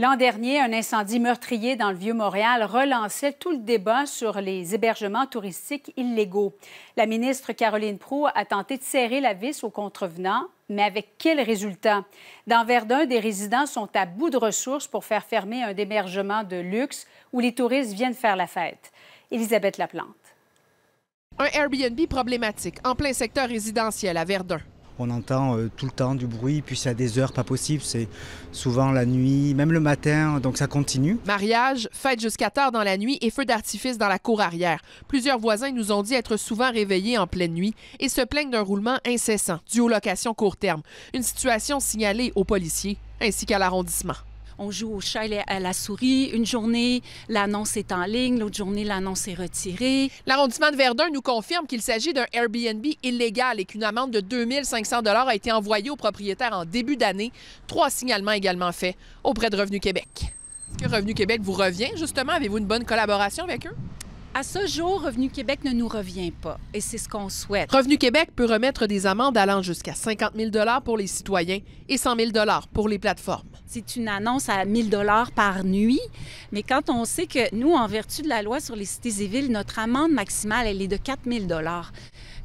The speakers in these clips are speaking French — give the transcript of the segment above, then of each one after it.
L'an dernier, un incendie meurtrier dans le Vieux-Montréal relançait tout le débat sur les hébergements touristiques illégaux. La ministre Caroline Prou a tenté de serrer la vis aux contrevenants, mais avec quel résultat? Dans Verdun, des résidents sont à bout de ressources pour faire fermer un hébergement de luxe où les touristes viennent faire la fête. Elisabeth Laplante. Un Airbnb problématique en plein secteur résidentiel à Verdun. On entend euh, tout le temps du bruit, puis c'est à des heures pas possibles, c'est souvent la nuit, même le matin, hein, donc ça continue. Mariage, fête jusqu'à tard dans la nuit et feu d'artifice dans la cour arrière. Plusieurs voisins nous ont dit être souvent réveillés en pleine nuit et se plaignent d'un roulement incessant dû aux locations court terme, une situation signalée aux policiers ainsi qu'à l'arrondissement on joue au chat et à la souris. Une journée, l'annonce est en ligne, l'autre journée, l'annonce est retirée. L'arrondissement de Verdun nous confirme qu'il s'agit d'un Airbnb illégal et qu'une amende de 2500 a été envoyée au propriétaire en début d'année. Trois signalements également faits auprès de Revenu Québec. Est-ce que Revenu Québec vous revient, justement? Avez-vous une bonne collaboration avec eux? À ce jour, Revenu Québec ne nous revient pas et c'est ce qu'on souhaite. Revenu Québec peut remettre des amendes allant jusqu'à 50 000 pour les citoyens et 100 000 pour les plateformes. C'est une annonce à 1 dollars par nuit, mais quand on sait que nous, en vertu de la loi sur les cités et villes, notre amende maximale, elle est de 4 000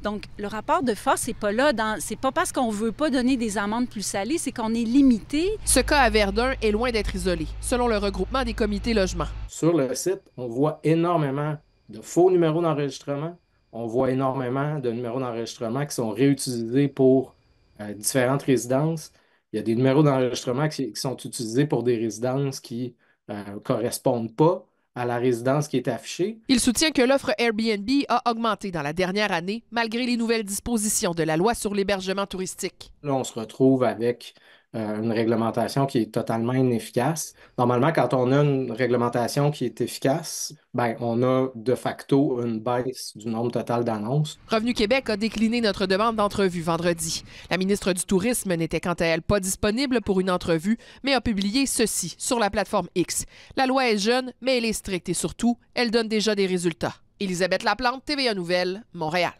donc, le rapport de force n'est pas là. Dans... C'est pas parce qu'on ne veut pas donner des amendes plus salées, c'est qu'on est limité. Ce cas à Verdun est loin d'être isolé, selon le regroupement des comités logements. Sur le site, on voit énormément de faux numéros d'enregistrement. On voit énormément de numéros d'enregistrement qui sont réutilisés pour euh, différentes résidences. Il y a des numéros d'enregistrement qui, sont utilisés pour des résidences qui ne euh, correspondent pas à la résidence qui est affichée. Il soutient que l'offre Airbnb a augmenté dans la dernière année malgré les nouvelles dispositions de la loi sur l'hébergement touristique. Là, on se retrouve avec euh, une réglementation qui est totalement inefficace. Normalement, quand on a une réglementation qui est efficace, ben, on a de facto une baisse du nombre total d'annonces. Revenu Québec a décliné notre demande d'entrevue vendredi. La ministre du Tourisme n'était quant à elle pas disponible pour une entrevue, mais a publié ceci sur la plateforme X. La loi est jeune, mais elle est stricte et surtout, elle donne déjà des résultats. Elisabeth Laplante, TVA Nouvelle, Montréal.